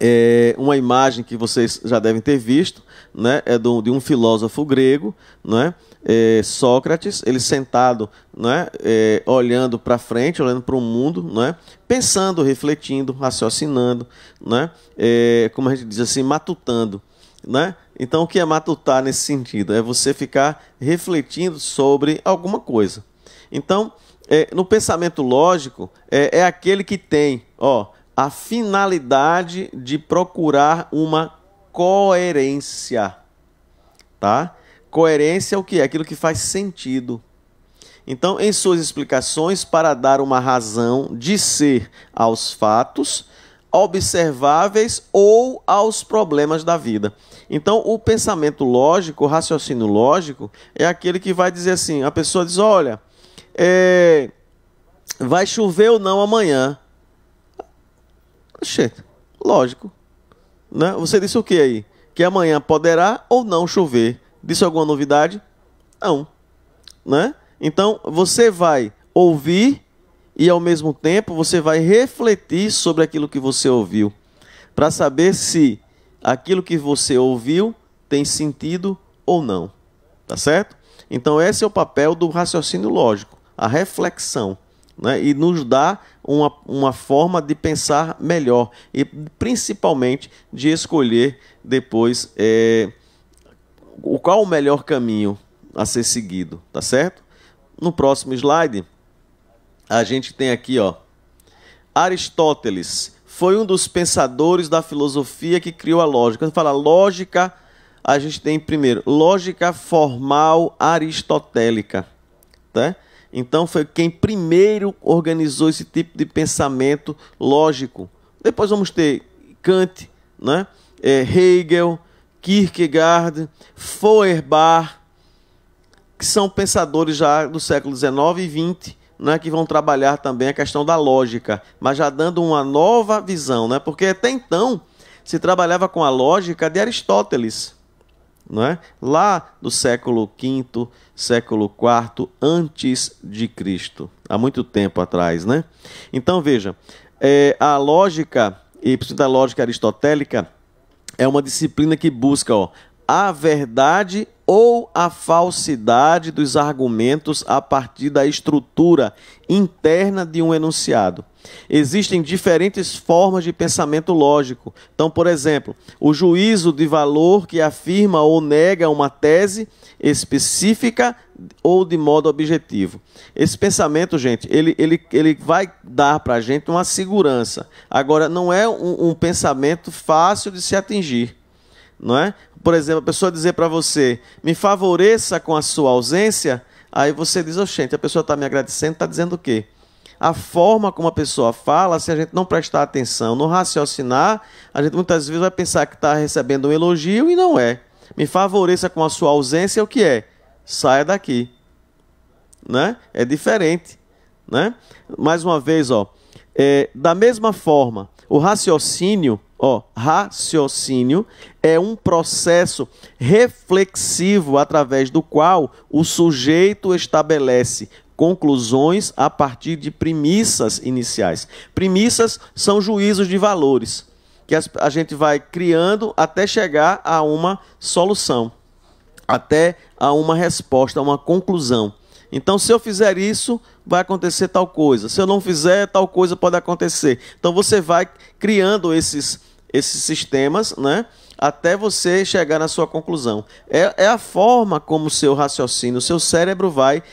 Speaker 1: é uma imagem que vocês já devem ter visto, né? é do, de um filósofo grego, né? É Sócrates, ele sentado, né? É, olhando para frente, olhando para o mundo, né? pensando, refletindo, raciocinando, né? É, como a gente diz assim, matutando. Né? Então, o que é matutar nesse sentido? É você ficar refletindo sobre alguma coisa. Então, é, no pensamento lógico, é, é, aquele que tem, ó, a finalidade de procurar uma coerência, tá? Coerência é o que é aquilo que faz sentido. Então, em suas explicações para dar uma razão de ser aos fatos observáveis ou aos problemas da vida. Então, o pensamento lógico, o raciocínio lógico, é aquele que vai dizer assim: a pessoa diz, olha, é, vai chover ou não amanhã? Oxê, lógico. Né? Você disse o que aí? Que amanhã poderá ou não chover. Disse alguma novidade? Não. Né? Então, você vai ouvir e, ao mesmo tempo, você vai refletir sobre aquilo que você ouviu. Para saber se aquilo que você ouviu tem sentido ou não. Tá certo? Então, esse é o papel do raciocínio lógico, a reflexão, né? e nos dá uma, uma forma de pensar melhor e principalmente de escolher depois é, o, qual o melhor caminho a ser seguido, tá certo? No próximo slide, a gente tem aqui, ó, Aristóteles foi um dos pensadores da filosofia que criou a lógica. Quando fala lógica, a gente tem primeiro lógica formal aristotélica, tá? Então foi quem primeiro organizou esse tipo de pensamento lógico. Depois vamos ter Kant, né? É, Hegel, Kierkegaard, Feuerbach, que são pensadores já do século XIX e XX, né, que vão trabalhar também a questão da lógica, mas já dando uma nova visão, né? porque até então se trabalhava com a lógica de Aristóteles é? lá do século V, século IV antes de Cristo, há muito tempo atrás. Né? Então veja, é, a lógica, e principalmente a lógica aristotélica, é uma disciplina que busca ó, a verdade ou a falsidade dos argumentos a partir da estrutura interna de um enunciado. Existem diferentes formas de pensamento lógico. Então, por exemplo, o juízo de valor que afirma ou nega uma tese específica ou de modo objetivo. Esse pensamento, gente, ele, ele, ele vai dar para a gente uma segurança. Agora, não é um, um pensamento fácil de se atingir não é? Por exemplo, a pessoa dizer para você, me favoreça com a sua ausência, aí você diz, oxente, a pessoa está me agradecendo, está dizendo o quê? A forma como a pessoa fala, se a gente não prestar atenção, não raciocinar, a gente muitas vezes vai pensar que está recebendo um elogio e não é. Me favoreça com a sua ausência, é o que é? Saia daqui. Né? É diferente. Né? Mais uma vez, ó, é, da mesma forma, o raciocínio Ó, raciocínio é um processo reflexivo através do qual o sujeito estabelece conclusões a partir de premissas iniciais. Premissas são juízos de valores que a gente vai criando até chegar a uma solução, até a uma resposta, a uma conclusão. Então, se eu fizer isso, vai acontecer tal coisa. Se eu não fizer, tal coisa pode acontecer. Então, você vai criando esses, esses sistemas, né? Até você chegar na sua conclusão. É, é a forma como o seu raciocínio, o seu cérebro vai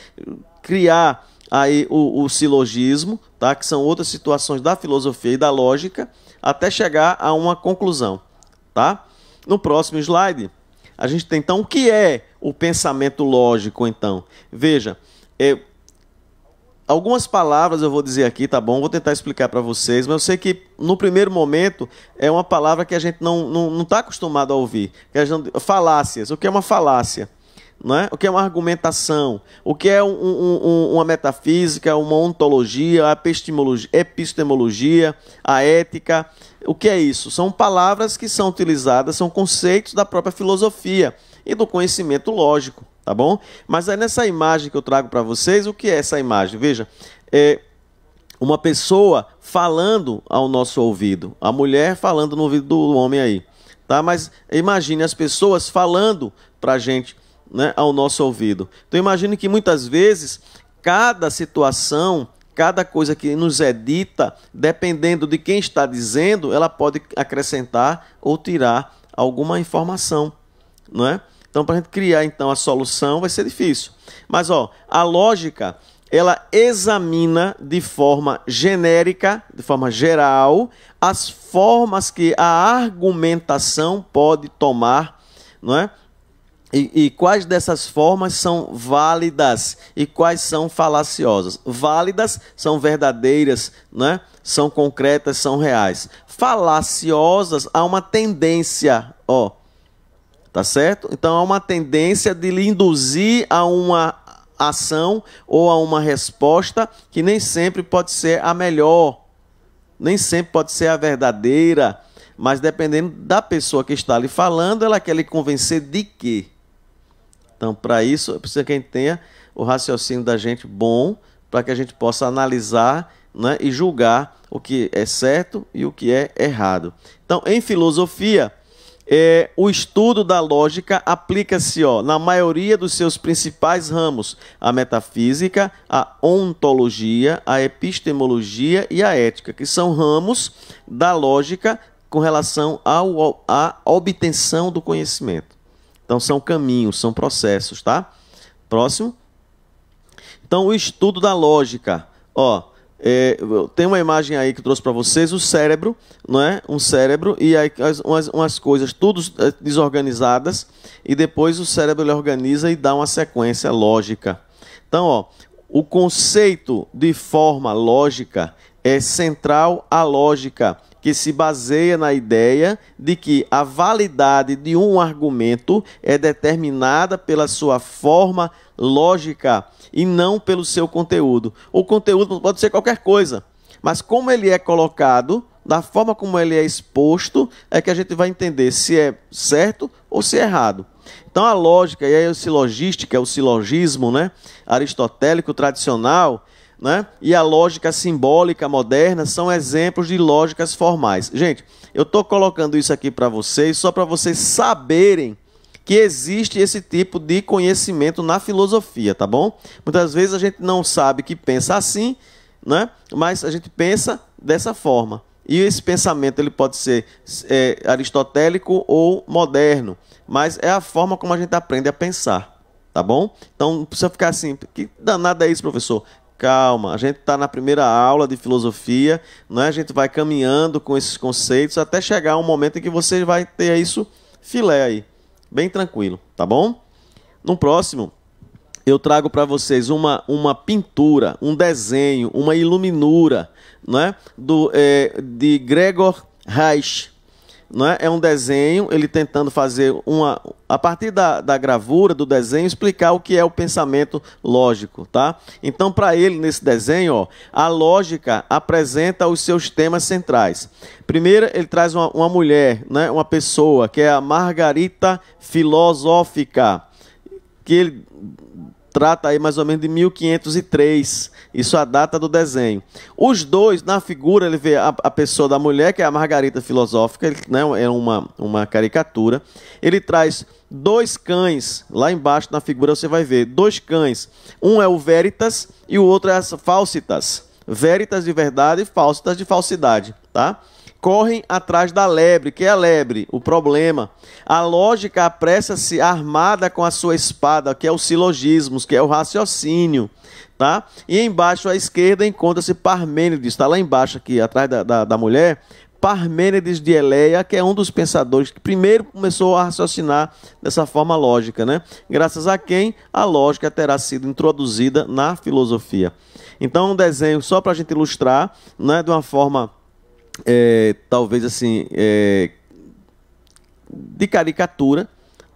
Speaker 1: criar aí o, o silogismo, tá? que são outras situações da filosofia e da lógica, até chegar a uma conclusão. Tá? No próximo slide, a gente tem então o que é o pensamento lógico, então. Veja, é, algumas palavras eu vou dizer aqui, tá bom? Vou tentar explicar para vocês, mas eu sei que no primeiro momento é uma palavra que a gente não está não, não tá acostumado a ouvir. Que a gente, falácias. O que é uma falácia? é O que é uma argumentação? O que é um, um, um, uma metafísica, uma ontologia, a epistemologia, epistemologia, a ética? O que é isso? São palavras que são utilizadas, são conceitos da própria filosofia e do conhecimento lógico tá bom? Mas é nessa imagem que eu trago para vocês, o que é essa imagem? Veja, é uma pessoa falando ao nosso ouvido, a mulher falando no ouvido do homem aí, tá? Mas imagine as pessoas falando para a gente, né, ao nosso ouvido. Então imagine que muitas vezes cada situação cada coisa que nos é dita, dependendo de quem está dizendo, ela pode acrescentar ou tirar alguma informação, não é? Então, para a gente criar então a solução vai ser difícil. Mas ó, a lógica ela examina de forma genérica, de forma geral, as formas que a argumentação pode tomar, não é? E, e, quais dessas formas são válidas e quais são falaciosas? Válidas são verdadeiras, né? são concretas, são reais. Falaciosas há uma tendência, ó, tá certo? Então há uma tendência de lhe induzir a uma ação ou a uma resposta que nem sempre pode ser a melhor, nem sempre pode ser a verdadeira, mas dependendo da pessoa que está lhe falando, ela quer lhe convencer de quê? Então, para isso, precisa que a gente tenha o raciocínio da gente bom, para que a gente possa analisar né, e julgar o que é certo e o que é errado. Então, em filosofia, é, o estudo da lógica aplica-se na maioria dos seus principais ramos: a metafísica, a ontologia, a epistemologia e a ética, que são ramos da lógica com relação ao, à obtenção do conhecimento. Então, são caminhos, são processos, tá? Próximo. Então, o estudo da lógica. Ó, é, tem uma imagem aí que eu trouxe para vocês, o cérebro, não é? Um cérebro e aí umas, umas coisas tudo é, desorganizadas e depois o cérebro ele organiza e dá uma sequência lógica. Então, ó, o conceito de forma lógica é central à lógica, que se baseia na ideia de que a validade de um argumento é determinada pela sua forma lógica lógica e não pelo seu conteúdo. O conteúdo pode ser qualquer coisa, mas como ele é colocado, da forma como ele é exposto, é que a gente vai entender se é certo ou se é errado. Então a lógica e o silogística, o silogismo, né, aristotélico tradicional, né, e a lógica simbólica moderna são exemplos de lógicas formais. Gente, eu estou colocando isso aqui para vocês só para vocês saberem que existe esse tipo de conhecimento na filosofia, tá bom? Muitas vezes a gente não sabe que pensa assim, né? Mas a gente pensa dessa forma. E esse pensamento ele pode ser é, aristotélico ou moderno, mas é a forma como a gente aprende a pensar, tá bom? Então não precisa ficar assim, que danada é isso, professor? Calma, a gente está na primeira aula de filosofia, né? a gente vai caminhando com esses conceitos até chegar um momento em que você vai ter isso filé aí bem tranquilo, tá bom? No próximo, eu trago para vocês uma, uma pintura, um desenho, uma iluminura, né? Do, é, de Gregor Reich, é? é um desenho, ele tentando fazer uma. A partir da, da gravura, do desenho, explicar o que é o pensamento lógico. tá? Então, para ele, nesse desenho, ó, a lógica apresenta os seus temas centrais. Primeiro, ele traz uma, uma mulher, né? uma pessoa, que é a Margarita Filosófica, que ele trata aí mais ou menos de 1503 isso é a data do desenho. Os dois, na figura, ele vê a, a pessoa da mulher, que é a Margarita Filosófica, né, é uma, uma caricatura. Ele traz dois cães, lá embaixo na figura você vai ver, dois cães. Um é o Veritas e o outro é as Falsitas. Veritas de verdade e Falsitas de falsidade, tá? correm atrás da lebre, que é a lebre, o problema. A lógica apressa-se armada com a sua espada, que é o silogismo, que é o raciocínio, tá? E embaixo à esquerda encontra-se Parmênides, está lá embaixo aqui, atrás da, da, da mulher, Parmênides de Eleia, que é um dos pensadores que primeiro começou a raciocinar dessa forma lógica, né? Graças a quem a lógica terá sido introduzida na filosofia. Então, um desenho só para a gente ilustrar, né, de uma forma é, talvez assim, é, de caricatura,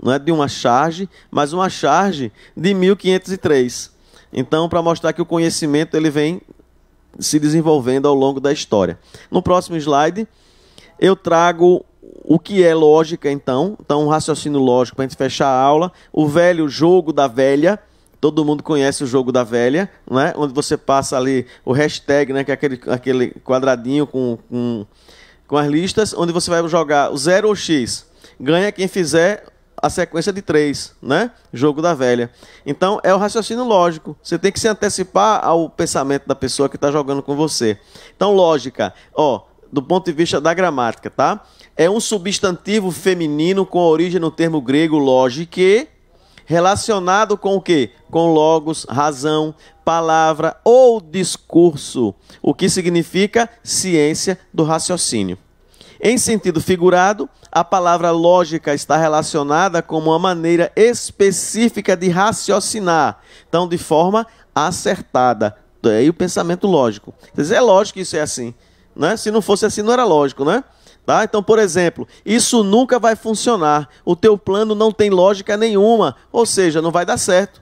Speaker 1: não é de uma charge, mas uma charge de 1503. Então, para mostrar que o conhecimento ele vem se desenvolvendo ao longo da história. No próximo slide, eu trago o que é lógica, então. Então, um raciocínio lógico para a gente fechar a aula. O velho jogo da velha Todo mundo conhece o jogo da velha, né? Onde você passa ali o hashtag, né? Que é aquele, aquele quadradinho com, com, com as listas, onde você vai jogar o 0 ou X. Ganha quem fizer a sequência de três, né? Jogo da velha. Então é o raciocínio lógico. Você tem que se antecipar ao pensamento da pessoa que está jogando com você. Então, lógica, ó, do ponto de vista da gramática, tá? É um substantivo feminino com origem no termo grego lógique, relacionado com o quê? Com logos, razão, palavra ou discurso, o que significa ciência do raciocínio. Em sentido figurado, a palavra lógica está relacionada com uma maneira específica de raciocinar, então de forma acertada. Daí é o pensamento lógico. Quer dizer, é lógico que isso é assim. Né? Se não fosse assim, não era lógico, né? Tá? Então, por exemplo, isso nunca vai funcionar. O teu plano não tem lógica nenhuma, ou seja, não vai dar certo.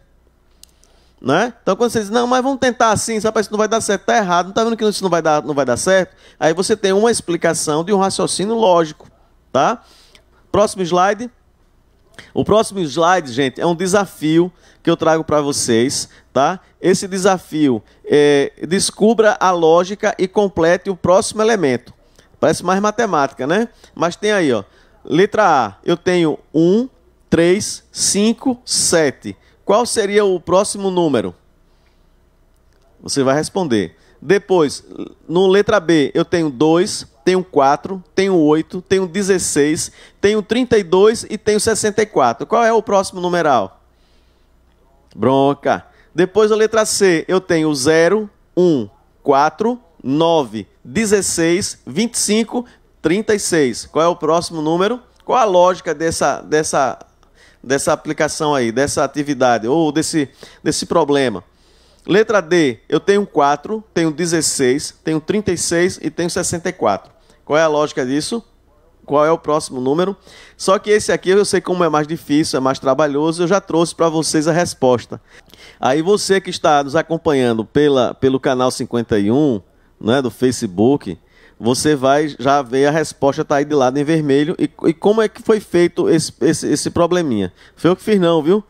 Speaker 1: Né? Então, quando você diz, não, mas vamos tentar assim, sabe, isso não vai dar certo, está errado, não está vendo que isso não vai, dar, não vai dar certo? Aí você tem uma explicação de um raciocínio lógico. Tá? Próximo slide. O próximo slide, gente, é um desafio que eu trago para vocês, tá? Esse desafio é descubra a lógica e complete o próximo elemento. Parece mais matemática, né? Mas tem aí, ó. Letra A, eu tenho 1, 3, 5, 7. Qual seria o próximo número? Você vai responder. Depois, no letra B, eu tenho 2, tenho 4, tenho 8, tenho 16, tenho 32 e tenho 64. Qual é o próximo numeral? Bronca. Depois da letra C, eu tenho 0, 1, 4, 9, 16, 25, 36. Qual é o próximo número? Qual a lógica dessa, dessa, dessa aplicação aí, dessa atividade ou desse, desse problema? Letra D, eu tenho 4, tenho 16, tenho 36 e tenho 64. Qual é a lógica disso? Qual é o próximo número? Só que esse aqui eu sei como é mais difícil, é mais trabalhoso, eu já trouxe para vocês a resposta. Aí você que está nos acompanhando pela, pelo canal 51, né, do Facebook, você vai já ver a resposta está aí de lado em vermelho. E, e, como é que foi feito esse, esse, esse probleminha? Foi eu que fiz, não, viu?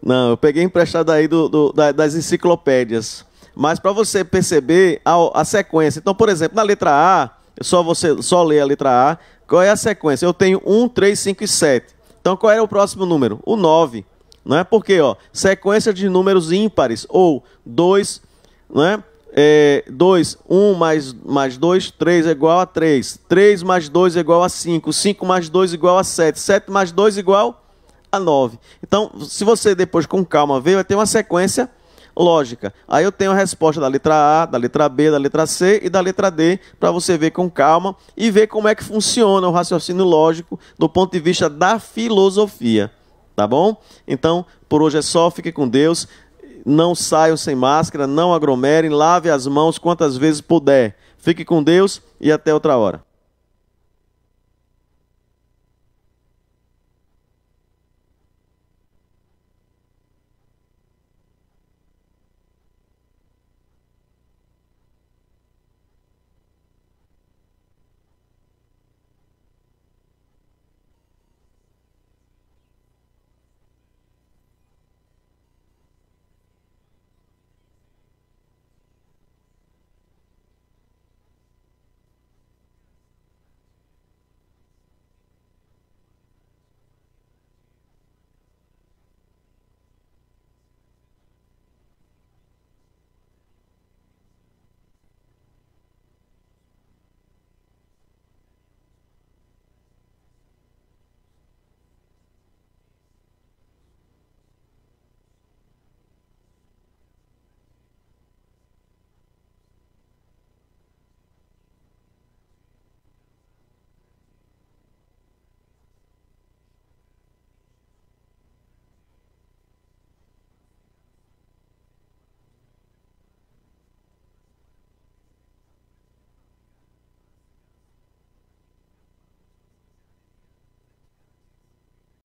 Speaker 1: Não, eu peguei emprestado aí do, do da, das enciclopédias. Mas para você perceber a, a, sequência. Então, por exemplo, na letra A, só você só ler a letra A. Qual é a sequência? Eu tenho 1, 3, 5 e 7. Então, qual era o próximo número? O 9. Não é porque, ó, sequência de números ímpares ou 2, é? é, 2, 1 mais, mais 2, 3 é igual a 3. 3 mais 2 é igual a 5. 5 mais 2 é igual a 7. 7 mais 2 é igual a 9. Então, se você depois com calma ver, vai ter uma sequência lógica. Aí eu tenho a resposta da letra A, da letra B, da letra C e da letra D, para você ver com calma e ver como é que funciona o raciocínio lógico do ponto de vista da filosofia. Tá bom? Então, por hoje é só. Fique com Deus não saiam sem máscara, não aglomerem, lave as mãos quantas vezes puder. Fique com Deus e até outra hora.